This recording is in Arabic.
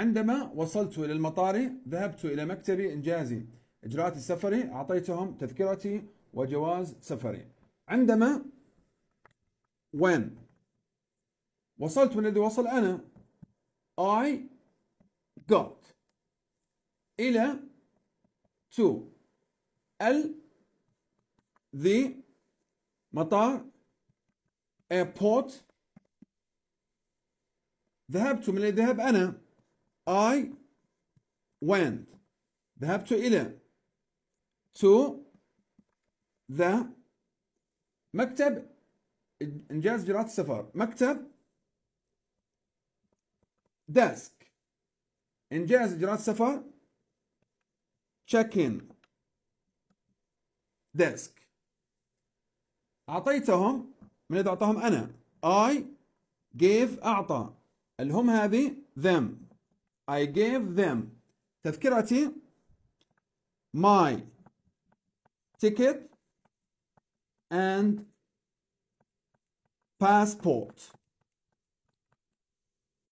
عندما وصلت إلى المطار ذهبت إلى مكتب إنجازي إجراءات السفر أعطيتهم تذكرتي وجواز سفري عندما when وصلت من الذي وصل أنا I got إلى to ال the مطار airport ذهبت من الذي ذهب أنا I went ذهبت إلى to the مكتب إنجاز جرات السفر مكتب desk إنجاز جرات السفر check in desk أعطيتهم من إذا أعطاهم أنا I gave أعطى الهم هذه them I gave them تذكرتي my ticket and passport